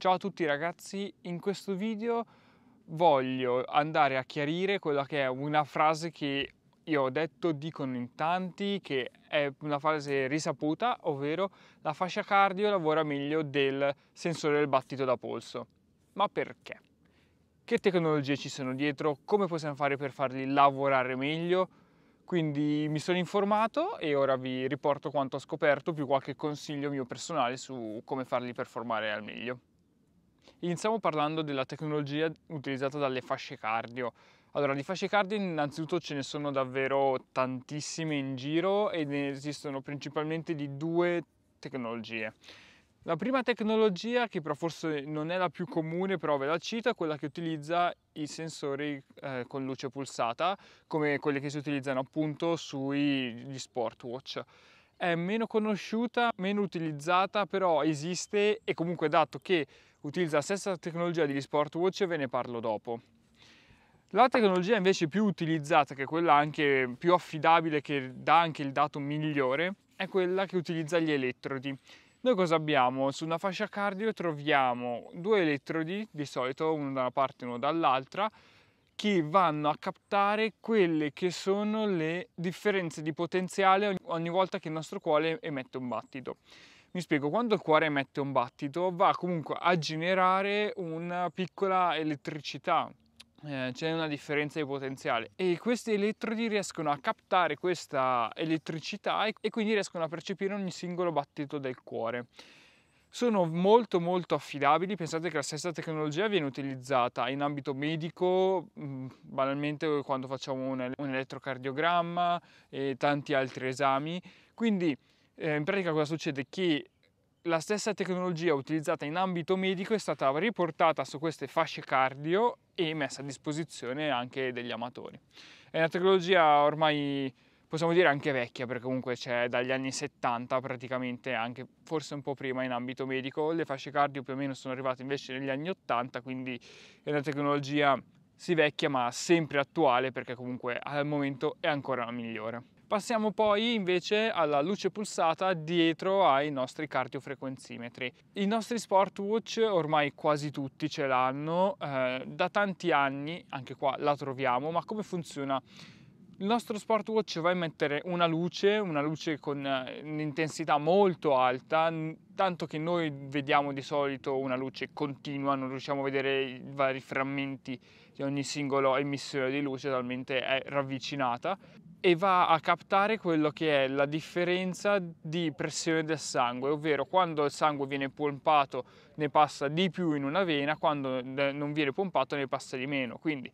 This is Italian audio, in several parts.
Ciao a tutti ragazzi, in questo video voglio andare a chiarire quella che è una frase che io ho detto, dicono in tanti, che è una frase risaputa, ovvero la fascia cardio lavora meglio del sensore del battito da polso. Ma perché? Che tecnologie ci sono dietro? Come possiamo fare per farli lavorare meglio? Quindi mi sono informato e ora vi riporto quanto ho scoperto più qualche consiglio mio personale su come farli performare al meglio. Iniziamo parlando della tecnologia utilizzata dalle fasce cardio. Allora, di fasce cardio innanzitutto ce ne sono davvero tantissime in giro e ne esistono principalmente di due tecnologie. La prima tecnologia, che però forse non è la più comune, però ve la cito, è quella che utilizza i sensori eh, con luce pulsata, come quelli che si utilizzano appunto sugli sportwatch è meno conosciuta, meno utilizzata, però esiste e comunque dato che utilizza la stessa tecnologia degli Sportwatch ve ne parlo dopo. La tecnologia invece più utilizzata, che è quella anche più affidabile, che dà anche il dato migliore, è quella che utilizza gli elettrodi. Noi cosa abbiamo? Su una fascia cardio troviamo due elettrodi, di solito uno da una parte e uno dall'altra, che vanno a captare quelle che sono le differenze di potenziale ogni volta che il nostro cuore emette un battito. Mi spiego, quando il cuore emette un battito va comunque a generare una piccola elettricità, eh, c'è una differenza di potenziale e questi elettrodi riescono a captare questa elettricità e, e quindi riescono a percepire ogni singolo battito del cuore sono molto molto affidabili, pensate che la stessa tecnologia viene utilizzata in ambito medico, mm, banalmente quando facciamo un, elettrocardiogramma e tanti altri esami, quindi eh, in pratica cosa succede? Che la stessa tecnologia utilizzata in ambito medico è stata riportata su queste fasce cardio e messa a disposizione anche degli amatori. È una tecnologia ormai possiamo dire anche vecchia perché comunque c'è dagli anni 70 praticamente anche forse un po' prima in ambito medico le fasce cardio più o meno sono arrivate invece negli anni 80 quindi è una tecnologia si vecchia ma sempre attuale perché comunque al momento è ancora la migliore Passiamo poi invece alla luce pulsata dietro ai nostri cardiofrequenzimetri. I nostri smartwatch ormai quasi tutti ce l'hanno, eh, da tanti anni anche qua la troviamo, ma come funziona? Il nostro Sportwatch va a mettere una luce, una luce con eh, un'intensità molto alta, tanto che noi vediamo di solito una luce continua, non riusciamo a vedere i vari frammenti di ogni singola emissione di luce, talmente è eh, ravvicinata, e va a captare quello che è la differenza di pressione del sangue, ovvero quando il sangue viene pompato ne passa di più in una vena, quando eh, non viene pompato ne passa di meno. Quindi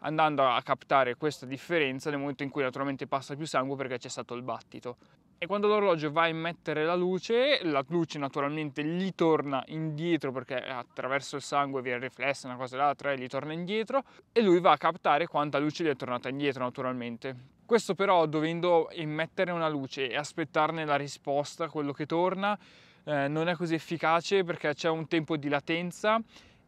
andando a captare questa differenza nel momento in cui naturalmente passa più sangue perché c'è stato il battito. E quando l'orologio va a emettere la luce, la luce naturalmente gli torna indietro perché attraverso il sangue viene riflessa una cosa e l'altra e gli torna indietro e lui va a captare quanta luce gli è tornata indietro naturalmente. Questo però dovendo emettere una luce e aspettarne la risposta, quello che torna, eh, non è così efficace perché c'è un tempo di latenza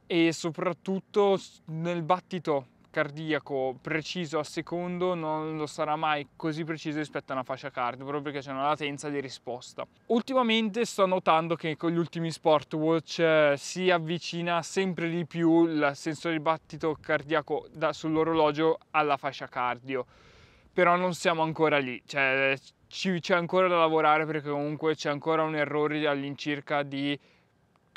e soprattutto nel battito cardiaco preciso a secondo non lo sarà mai così preciso rispetto a una fascia cardio, proprio perché c'è una latenza di risposta. Ultimamente sto notando che con gli ultimi smartwatch eh, si avvicina sempre di più il sensore di battito cardiaco sull'orologio alla fascia cardio, però non siamo ancora lì, cioè c'è ancora da lavorare perché comunque c'è ancora un errore all'incirca di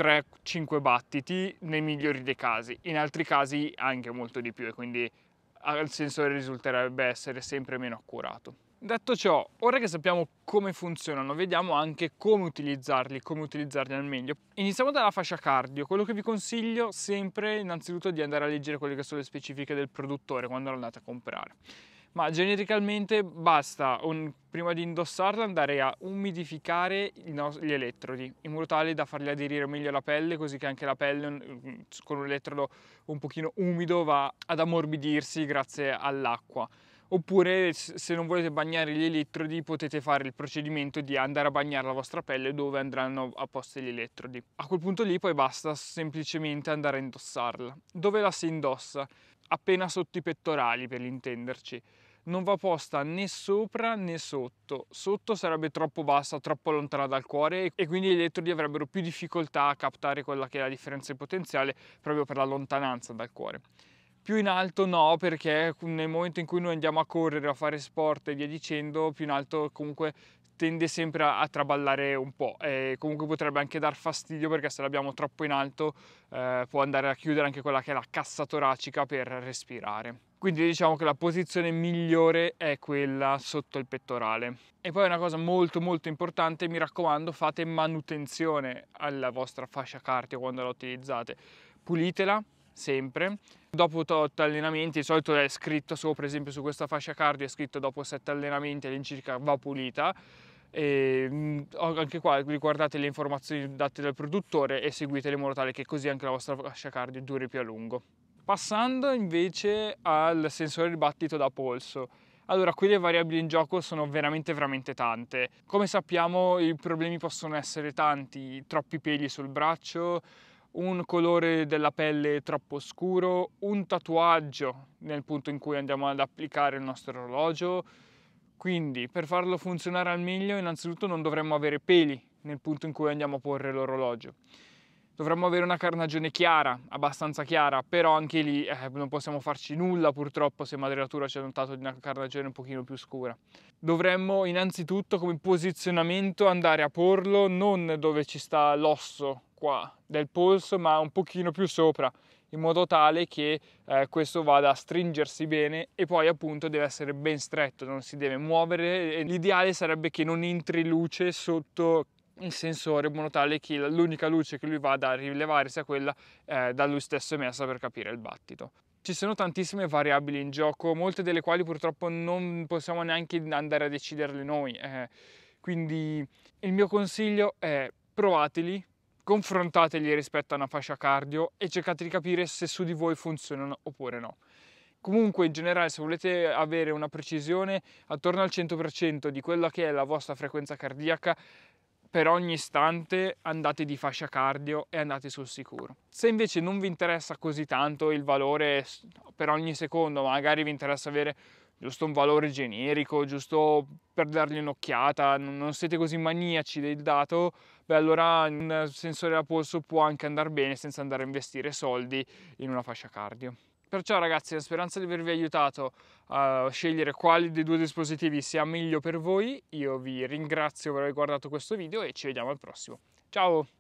3-5 battiti nei migliori dei casi, in altri casi anche molto di più e quindi il sensore risulterebbe essere sempre meno accurato. Detto ciò, ora che sappiamo come funzionano, vediamo anche come utilizzarli, come utilizzarli al meglio. Iniziamo dalla fascia cardio. Quello che vi consiglio sempre innanzitutto è di andare a leggere quelle che sono le specifiche del produttore quando lo andate a comprare ma genericamente basta un, prima di indossarla andare a umidificare gli elettrodi in modo tale da farli aderire meglio alla pelle così che anche la pelle mm, mm, con un elettrodo un pochino umido va ad ammorbidirsi grazie all'acqua oppure se non volete bagnare gli elettrodi potete fare il procedimento di andare a bagnare la vostra pelle dove andranno apposti gli elettrodi. A quel punto lì poi basta semplicemente andare a indossarla. Dove la si indossa? appena sotto i pettorali per intenderci. Non va posta né sopra né sotto. Sotto sarebbe troppo bassa, troppo lontana dal cuore e quindi gli elettrodi avrebbero più difficoltà a captare quella che è la differenza di potenziale proprio per la lontananza dal cuore. Più in alto no, perché nel momento in cui noi andiamo a correre, a fare sport e via dicendo, più in alto comunque tende sempre a, a traballare un po' e comunque potrebbe anche dar fastidio perché se l'abbiamo troppo in alto eh, può andare a chiudere anche quella che è la cassa toracica per respirare quindi diciamo che la posizione migliore è quella sotto il pettorale e poi una cosa molto molto importante mi raccomando fate manutenzione alla vostra fascia cardio quando la utilizzate pulitela sempre dopo 8 allenamenti di solito è scritto solo, per esempio su questa fascia cardio è scritto dopo 7 allenamenti all'incirca va pulita e ehm, anche qua riguardate le informazioni date dal produttore e seguitele in modo tale che così anche la vostra fascia cardio duri più a lungo. Passando invece al sensore di battito da polso. Allora, qui le variabili in gioco sono veramente veramente tante. Come sappiamo, i problemi possono essere tanti, troppi peli sul braccio, un colore della pelle troppo scuro, un tatuaggio nel punto in cui andiamo ad applicare il nostro orologio, quindi per farlo funzionare al meglio innanzitutto non dovremmo avere peli nel punto in cui andiamo a porre l'orologio. Dovremmo avere una carnagione chiara, abbastanza chiara, però anche lì eh, non possiamo farci nulla purtroppo se Madriatura ci ha notato di una carnagione un pochino più scura. Dovremmo innanzitutto come posizionamento andare a porlo non dove ci sta l'osso qua del polso ma un pochino più sopra in modo tale che eh, questo vada a stringersi bene e poi appunto deve essere ben stretto, non si deve muovere. L'ideale sarebbe che non entri luce sotto il sensore in modo tale che l'unica luce che lui vada a rilevare sia quella eh, da lui stesso emessa per capire il battito. Ci sono tantissime variabili in gioco, molte delle quali purtroppo non possiamo neanche andare a deciderle noi, eh. quindi il mio consiglio è provateli, confrontateli rispetto a una fascia cardio e cercate di capire se su di voi funzionano oppure no. Comunque in generale se volete avere una precisione attorno al 100% di quella che è la vostra frequenza cardiaca, per ogni istante andate di fascia cardio e andate sul sicuro. Se invece non vi interessa così tanto il valore per ogni secondo, magari vi interessa avere giusto un valore generico, giusto per dargli un'occhiata, non siete così maniaci del dato, beh allora un sensore a polso può anche andare bene senza andare a investire soldi in una fascia cardio. Perciò ragazzi, la speranza di avervi aiutato a scegliere quali dei due dispositivi sia meglio per voi, io vi ringrazio per aver guardato questo video e ci vediamo al prossimo. Ciao!